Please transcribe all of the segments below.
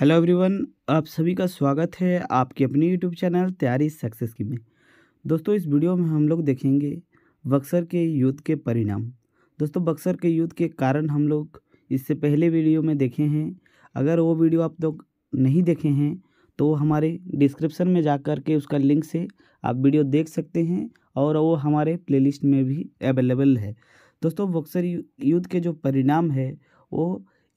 hello everyone आप सभी का स्वागत है आपके अपने यूट्यूब चैनल तैयारी सक्सेस की में दोस्तों इस वीडियो में हम लोग देखेंगे बक्सर के युद्ध के परिणाम दोस्तों बक्सर के युद्ध के कारण हम लोग इससे पहले वीडियो में देखे हैं अगर वो वीडियो आप लोग नहीं देखे हैं तो हमारे डिस्क्रिप्सन में जा कर के उसका लिंक से आप वीडियो देख सकते हैं और वो हमारे प्ले में भी अवेलेबल है दोस्तों बक्सर युद्ध के जो परिणाम है वो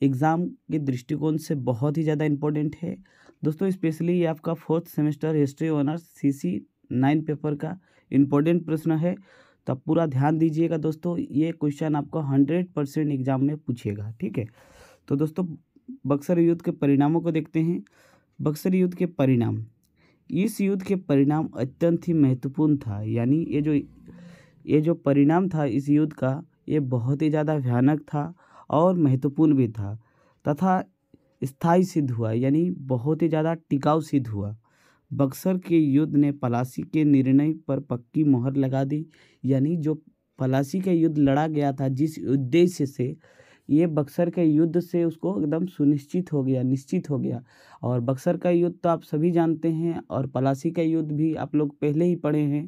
एग्ज़ाम के दृष्टिकोण से बहुत ही ज़्यादा इम्पोर्टेंट है दोस्तों स्पेशली ये आपका fourth semester history honours C C nine paper का इम्पोर्टेंट प्रश्न है तो आप पूरा ध्यान दीजिएगा दोस्तों ये क्वेश्चन आपको हंड्रेड परसेंट एग्जाम में पूछेगा ठीक है तो दोस्तों बक्सर युद्ध के परिणामों को देखते हैं बक्सर युद्ध के परिणाम इस युद्ध के परिणाम अत्यंत ही महत्वपूर्ण था यानी ये जो ये जो परिणाम था इस युद्ध का ये बहुत ही ज़्यादा भयानक था और महत्वपूर्ण भी था तथा स्थायी सिद्ध हुआ यानी बहुत ही ज़्यादा टिकाऊ सिद्ध हुआ बक्सर के युद्ध ने पलासी के निर्णय पर पक्की मोहर लगा दी यानी जो पलासी का युद्ध लड़ा गया था जिस उद्देश्य से ये बक्सर के युद्ध से उसको एकदम सुनिश्चित हो गया निश्चित हो गया और बक्सर का युद्ध तो आप सभी जानते हैं और पलासी का युद्ध भी आप लोग पहले ही पढ़े हैं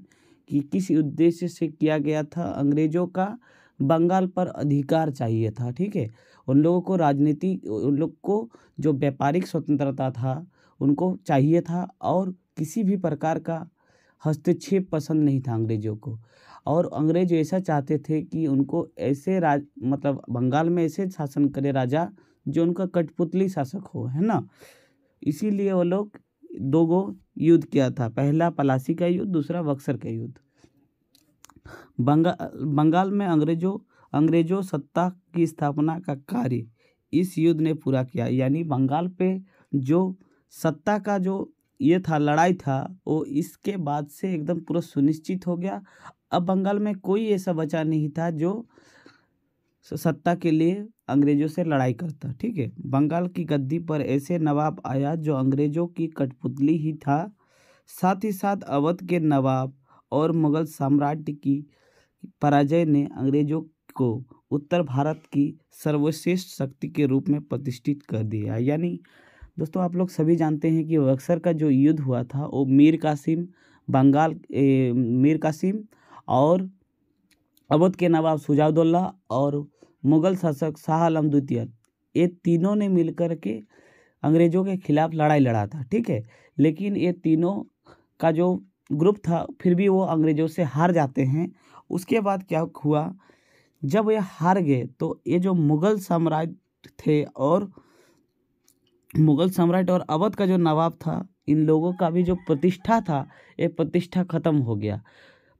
कि किस उद्देश्य से किया गया था अंग्रेज़ों का बंगाल पर अधिकार चाहिए था ठीक है उन लोगों को राजनीति उन लोग को जो व्यापारिक स्वतंत्रता था उनको चाहिए था और किसी भी प्रकार का हस्तक्षेप पसंद नहीं था अंग्रेज़ों को और अंग्रेज ऐसा चाहते थे कि उनको ऐसे राज मतलब बंगाल में ऐसे शासन करे राजा जो उनका कठपुतली शासक हो है ना इसीलिए वो लोग दो गो युद्ध किया था पहला पलासी का युद्ध दूसरा बक्सर का युद्ध बंगा बंगाल में अंग्रेजों अंग्रेजों सत्ता की स्थापना का कार्य इस युद्ध ने पूरा किया यानी बंगाल पे जो सत्ता का जो ये था लड़ाई था वो इसके बाद से एकदम पूरा सुनिश्चित हो गया अब बंगाल में कोई ऐसा बचा नहीं था जो सत्ता के लिए अंग्रेजों से लड़ाई करता ठीक है बंगाल की गद्दी पर ऐसे नवाब आया जो अंग्रेजों की कठपुतली ही था साथ ही साथ अवध के नवाब और मुगल साम्राज्य की पराजय ने अंग्रेजों को उत्तर भारत की सर्वश्रेष्ठ शक्ति के रूप में प्रतिष्ठित कर दिया यानी दोस्तों आप लोग सभी जानते हैं कि बक्सर का जो युद्ध हुआ था वो मीर कासिम बंगाल ए, मीर कासिम और अवध के नवाब सुजाउदौला और मुगल शासक शाह आलम द्वितीय ये तीनों ने मिलकर के अंग्रेज़ों के खिलाफ लड़ाई लड़ा था ठीक है लेकिन ये तीनों का जो ग्रुप था फिर भी वो अंग्रेज़ों से हार जाते हैं उसके बाद क्या हुआ जब ये हार गए तो ये जो मुग़ल साम्राज्य थे और मुग़ल साम्राज्य और अवध का जो नवाब था इन लोगों का भी जो प्रतिष्ठा था ये प्रतिष्ठा ख़त्म हो गया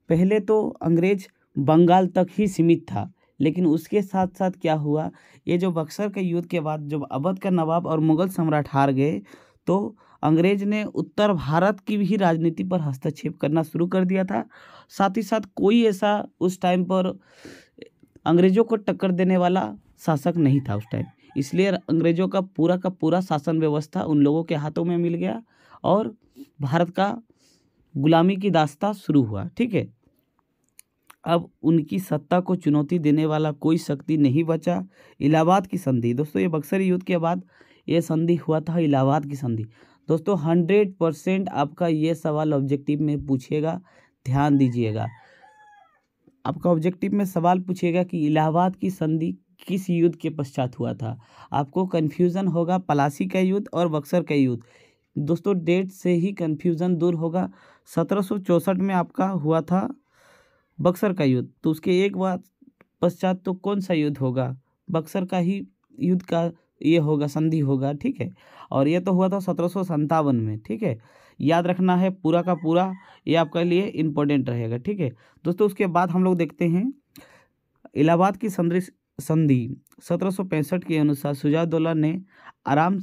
पहले तो अंग्रेज बंगाल तक ही सीमित था लेकिन उसके साथ साथ क्या हुआ ये जो बक्सर के युद्ध के बाद जब अवध का नवाब और मुग़ल सम्राट हार गए तो अंग्रेज ने उत्तर भारत की भी राजनीति पर हस्तक्षेप करना शुरू कर दिया था साथ ही साथ कोई ऐसा उस टाइम पर अंग्रेजों को टक्कर देने वाला शासक नहीं था उस टाइम इसलिए अंग्रेजों का पूरा का पूरा शासन व्यवस्था उन लोगों के हाथों में मिल गया और भारत का गुलामी की दास्ता शुरू हुआ ठीक है अब उनकी सत्ता को चुनौती देने वाला कोई शक्ति नहीं बचा इलाहाबाद की संधि दोस्तों ये बक्सर युद्ध के बाद ये संधि हुआ था इलाहाबाद की संधि दोस्तों हंड्रेड परसेंट आपका ये सवाल ऑब्जेक्टिव में पूछेगा ध्यान दीजिएगा आपका ऑब्जेक्टिव में सवाल पूछेगा कि इलाहाबाद की संधि किस युद्ध के पश्चात हुआ था आपको कन्फ्यूज़न होगा पलासी का युद्ध और बक्सर का युद्ध दोस्तों डेट से ही कन्फ्यूज़न दूर होगा सत्रह में आपका हुआ था बक्सर का युद्ध तो उसके एक बार पश्चात तो कौन सा युद्ध होगा बक्सर का ही युद्ध का ये होगा संधि होगा ठीक है और ये तो हुआ था सत्रह में ठीक है याद रखना है पूरा का पूरा ये आपके लिए इम्पोर्टेंट रहेगा ठीक है दोस्तों उसके बाद हम लोग देखते हैं इलाहाबाद की संधि संधि सत्रह के अनुसार सुजाउद्दौला ने आराम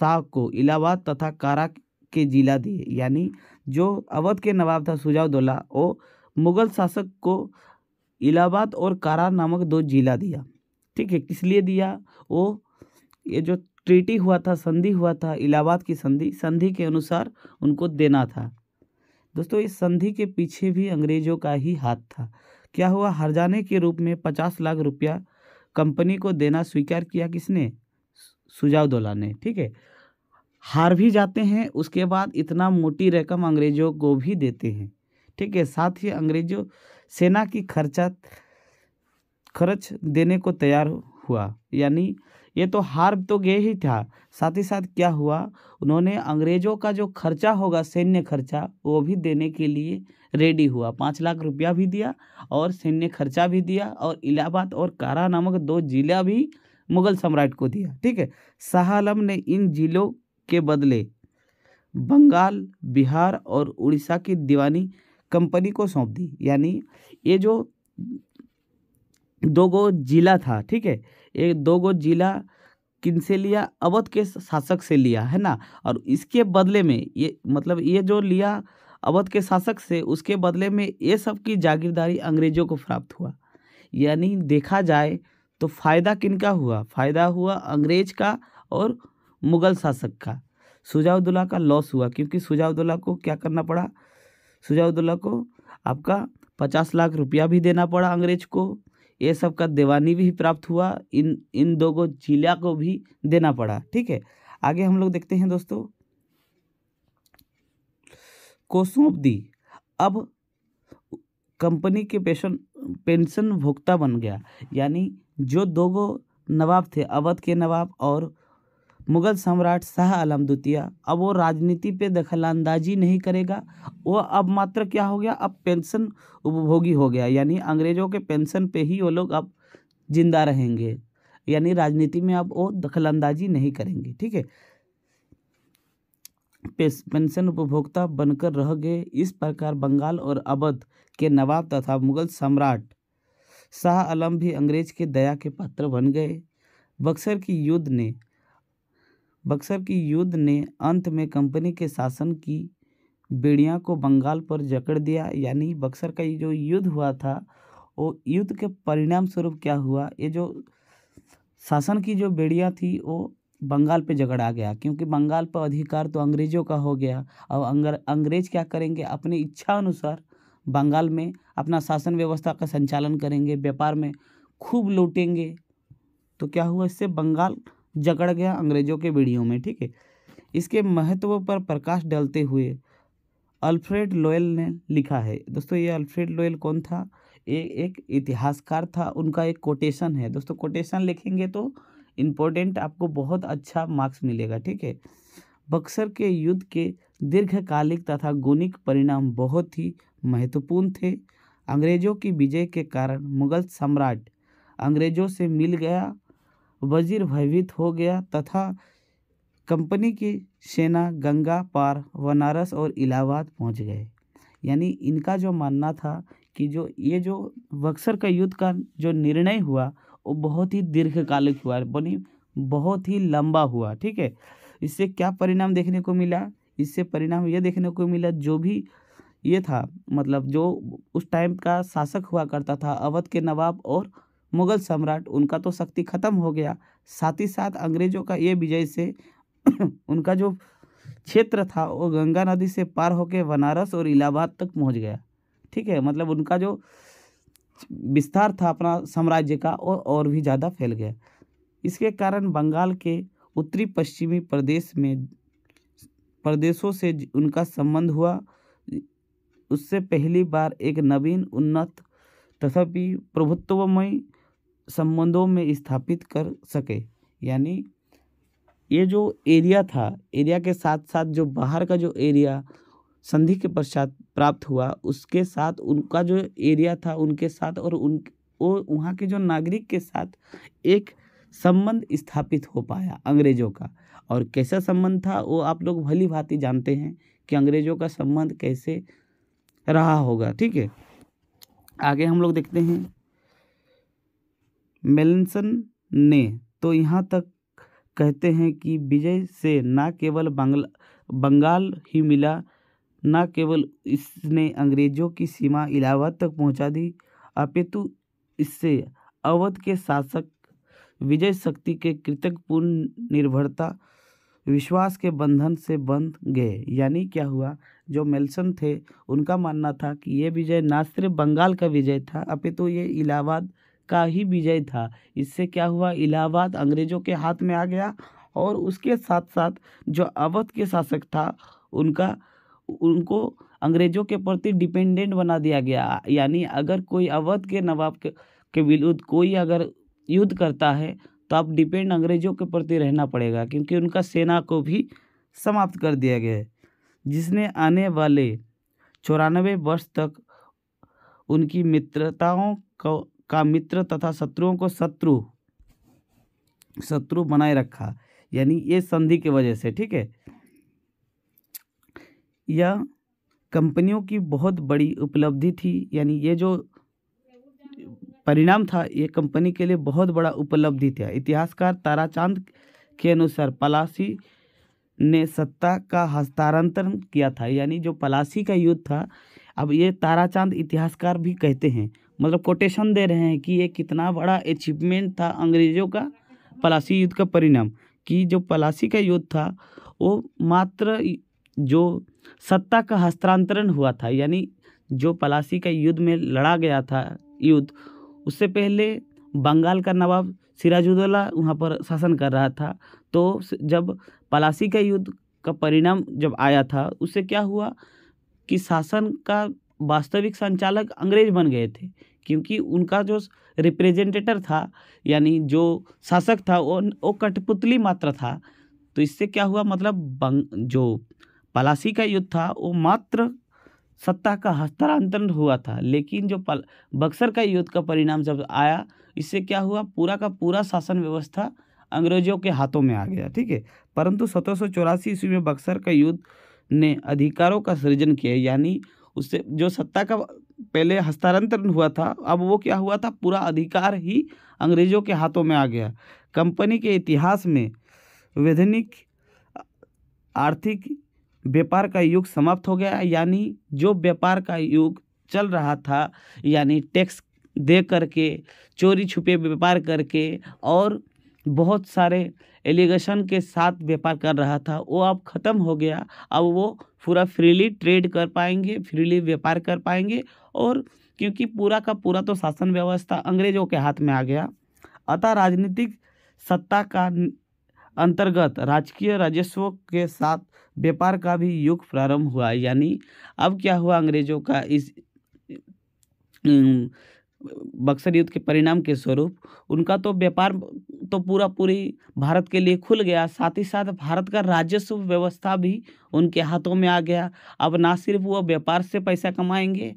शाह को इलाहाबाद तथा कारा के जिला दिए यानी जो अवध के नवाब था सुजाउद्दौला वो मुगल शासक को इलाहाबाद और कारा नामक दो जिला दिया ठीक है किस लिए दिया वो ये जो ट्रीटी हुआ था संधि हुआ था इलाहाबाद की संधि संधि के अनुसार उनको देना था दोस्तों इस संधि के पीछे भी अंग्रेजों का ही हाथ था क्या हुआ हरजाने के रूप में पचास लाख रुपया कंपनी को देना स्वीकार किया किसने दौला ने ठीक है हार भी जाते हैं उसके बाद इतना मोटी रकम अंग्रेजों को भी देते हैं ठीक है साथ ही अंग्रेजों सेना की खर्चा खर्च देने को तैयार हुआ यानी ये तो हार तो गए ही था साथ ही साथ क्या हुआ उन्होंने अंग्रेजों का जो खर्चा होगा सैन्य खर्चा वो भी देने के लिए रेडी हुआ पाँच लाख रुपया भी दिया और सैन्य खर्चा भी दिया और इलाहाबाद और कारा नामक दो जिला भी मुगल सम्राट को दिया ठीक है शाह ने इन जिलों के बदले बंगाल बिहार और उड़ीसा की दीवानी कंपनी को सौंप दी यानी ये जो दो गो जिला था ठीक है एक दो गो जिला किन से लिया अवध के शासक से लिया है ना और इसके बदले में ये मतलब ये जो लिया अवध के शासक से उसके बदले में ये सब की जागीरदारी अंग्रेजों को प्राप्त हुआ यानी देखा जाए तो फ़ायदा किनका हुआ फ़ायदा हुआ अंग्रेज का और मुग़ल शासक का सुजाउद्दौला का लॉस हुआ क्योंकि सुजाउद्दौला को क्या करना पड़ा सुजाउद्दौला को आपका पचास लाख रुपया भी देना पड़ा अंग्रेज को ये सब का देवानी भी प्राप्त हुआ इन इन दो को जिला को भी देना पड़ा ठीक है आगे हम लोग देखते हैं दोस्तों को सौंप दी अब कंपनी के पेशन पेंशन भोक्ता बन गया यानी जो दो गो नवाब थे अवध के नवाब और मुगल सम्राट शाह आलम द्वितीय अब वो राजनीति पे दखलंदाजी नहीं करेगा वो अब मात्र क्या हो गया अब पेंशन उपभोगी हो गया यानी अंग्रेज़ों के पेंशन पे ही वो लोग अब जिंदा रहेंगे यानी राजनीति में अब वो दखलंदाजी नहीं करेंगे ठीक है पेंशन उपभोक्ता बनकर रह गए इस प्रकार बंगाल और अवध के नवाब तथा मुगल सम्राट शाह आलम भी अंग्रेज के दया के पात्र बन गए बक्सर की युद्ध ने बक्सर की युद्ध ने अंत में कंपनी के शासन की बेड़ियाँ को बंगाल पर जकड़ दिया यानी बक्सर का ये जो युद्ध हुआ था वो युद्ध के परिणाम स्वरूप क्या हुआ ये जो शासन की जो बेड़ियाँ थी वो बंगाल पे आ गया क्योंकि बंगाल पर अधिकार तो अंग्रेज़ों का हो गया और अंग्र, अंग्रेज क्या करेंगे अपनी इच्छा अनुसार बंगाल में अपना शासन व्यवस्था का संचालन करेंगे व्यापार में खूब लूटेंगे तो क्या हुआ इससे बंगाल जकड़ गया अंग्रेजों के वीडियो में ठीक है इसके महत्व पर प्रकाश डालते हुए अल्फ्रेड लोयल ने लिखा है दोस्तों ये अल्फ्रेड लोयल कौन था ये एक इतिहासकार था उनका एक कोटेशन है दोस्तों कोटेशन लिखेंगे तो इम्पोर्टेंट आपको बहुत अच्छा मार्क्स मिलेगा ठीक है बक्सर के युद्ध के दीर्घकालिक तथा गुणिक परिणाम बहुत ही महत्वपूर्ण थे अंग्रेजों की विजय के कारण मुगल सम्राट अंग्रेजों से मिल गया वजीर भयभीत हो गया तथा कंपनी की सेना गंगा पार बनारस और इलाहाबाद पहुंच गए यानी इनका जो मानना था कि जो ये जो बक्सर का युद्ध का जो निर्णय हुआ वो बहुत ही दीर्घकालिक हुआ बनी बहुत ही लंबा हुआ ठीक है इससे क्या परिणाम देखने को मिला इससे परिणाम ये देखने को मिला जो भी ये था मतलब जो उस टाइम का शासक हुआ करता था अवध के नवाब और मुगल सम्राट उनका तो शक्ति खत्म हो गया साथ ही साथ अंग्रेजों का ये विजय से उनका जो क्षेत्र था वो गंगा नदी से पार होकर बनारस और इलाहाबाद तक पहुंच गया ठीक है मतलब उनका जो विस्तार था अपना साम्राज्य का और और भी ज़्यादा फैल गया इसके कारण बंगाल के उत्तरी पश्चिमी प्रदेश में प्रदेशों से उनका संबंध हुआ उससे पहली बार एक नवीन उन्नत तथापि प्रभुत्वमयी संबंधों में स्थापित कर सके यानी ये जो एरिया था एरिया के साथ साथ जो बाहर का जो एरिया संधि के पश्चात प्राप्त हुआ उसके साथ उनका जो एरिया था उनके साथ और उन वो वहाँ के जो नागरिक के साथ एक संबंध स्थापित हो पाया अंग्रेजों का और कैसा संबंध था वो आप लोग भली भांति जानते हैं कि अंग्रेजों का संबंध कैसे रहा होगा ठीक है आगे हम लोग देखते हैं मेलनसन ने तो यहाँ तक कहते हैं कि विजय से ना केवल बंगला बंगाल ही मिला न केवल इसने अंग्रेजों की सीमा इलाहाबाद तक पहुँचा दी अपितु इससे अवध के शासक विजय शक्ति के कृतज्ञपूर्ण निर्भरता विश्वास के बंधन से बंध गए यानी क्या हुआ जो मेल्सन थे उनका मानना था कि ये विजय ना सिर्फ बंगाल का विजय था अपितु ये इलाहाबाद का ही विजय था इससे क्या हुआ इलाहाबाद अंग्रेज़ों के हाथ में आ गया और उसके साथ साथ जो अवध के शासक था उनका उनको अंग्रेज़ों के प्रति डिपेंडेंट बना दिया गया यानी अगर कोई अवध के नवाब के, के विरुद्ध कोई अगर युद्ध करता है तो आप डिपेंड अंग्रेज़ों के प्रति रहना पड़ेगा क्योंकि उनका सेना को भी समाप्त कर दिया गया है जिसने आने वाले चौरानवे वर्ष तक उनकी मित्रताओं को का मित्र तथा शत्रुओं को शत्रु शत्रु बनाए रखा यानी ये संधि की वजह से ठीक है यह कंपनियों की बहुत बड़ी उपलब्धि थी यानी ये जो परिणाम था ये कंपनी के लिए बहुत बड़ा उपलब्धि था इतिहासकार ताराचांद के अनुसार पलासी ने सत्ता का हस्तांतरण किया था यानी जो पलासी का युद्ध था अब ये ताराचांद इतिहासकार भी कहते हैं मतलब कोटेशन दे रहे हैं कि ये कितना बड़ा अचीवमेंट था अंग्रेज़ों का पलासी युद्ध का परिणाम कि जो पलासी का युद्ध था वो मात्र जो सत्ता का हस्तांतरण हुआ था यानी जो पलासी का युद्ध में लड़ा गया था युद्ध उससे पहले बंगाल का नवाब सिराजुद्दौला वहाँ पर शासन कर रहा था तो जब पलासी का युद्ध का परिणाम जब आया था उससे क्या हुआ कि शासन का वास्तविक संचालक अंग्रेज बन गए थे क्योंकि उनका जो रिप्रेजेंटेटर था यानी जो शासक था वो वो कठपुतली मात्र था तो इससे क्या हुआ मतलब बंग जो पलासी का युद्ध था वो मात्र सत्ता का हस्तांतरण हुआ था लेकिन जो पल बक्सर का युद्ध का परिणाम जब आया इससे क्या हुआ पूरा का पूरा शासन व्यवस्था अंग्रेजों के हाथों में आ गया ठीक है परंतु सत्रह ईस्वी में बक्सर का युद्ध ने अधिकारों का सृजन किया यानी उससे जो सत्ता का पहले हस्तांतरण हुआ था अब वो क्या हुआ था पूरा अधिकार ही अंग्रेजों के हाथों में आ गया कंपनी के इतिहास में वैधनिक आर्थिक व्यापार का युग समाप्त हो गया यानी जो व्यापार का युग चल रहा था यानी टैक्स दे करके चोरी छुपे व्यापार करके और बहुत सारे एलिगेशन के साथ व्यापार कर रहा था वो अब ख़त्म हो गया अब वो पूरा फ्रीली ट्रेड कर पाएंगे फ्रीली व्यापार कर पाएंगे और क्योंकि पूरा का पूरा तो शासन व्यवस्था अंग्रेजों के हाथ में आ गया अतः राजनीतिक सत्ता का अंतर्गत राजकीय राजस्व के साथ व्यापार का भी युग प्रारंभ हुआ यानी अब क्या हुआ अंग्रेजों का इस बक्सर युद्ध के परिणाम के स्वरूप उनका तो व्यापार तो पूरा पूरी भारत के लिए खुल गया साथ ही साथ भारत का राजस्व व्यवस्था भी उनके हाथों में आ गया अब ना सिर्फ वो व्यापार से पैसा कमाएंगे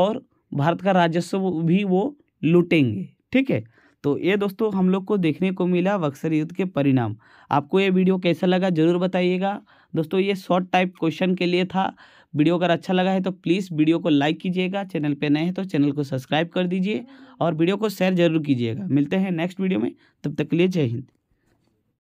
और भारत का राजस्व भी वो लूटेंगे ठीक है तो ये दोस्तों हम लोग को देखने को मिला बक्सर युद्ध के परिणाम आपको ये वीडियो कैसा लगा जरूर बताइएगा दोस्तों ये शॉर्ट टाइप क्वेश्चन के लिए था वीडियो अगर अच्छा लगा है तो प्लीज़ वीडियो को लाइक कीजिएगा चैनल पे नए हैं तो चैनल को सब्सक्राइब कर दीजिए और वीडियो को शेयर जरूर कीजिएगा मिलते हैं नेक्स्ट वीडियो में तब तक के लिए जय हिंद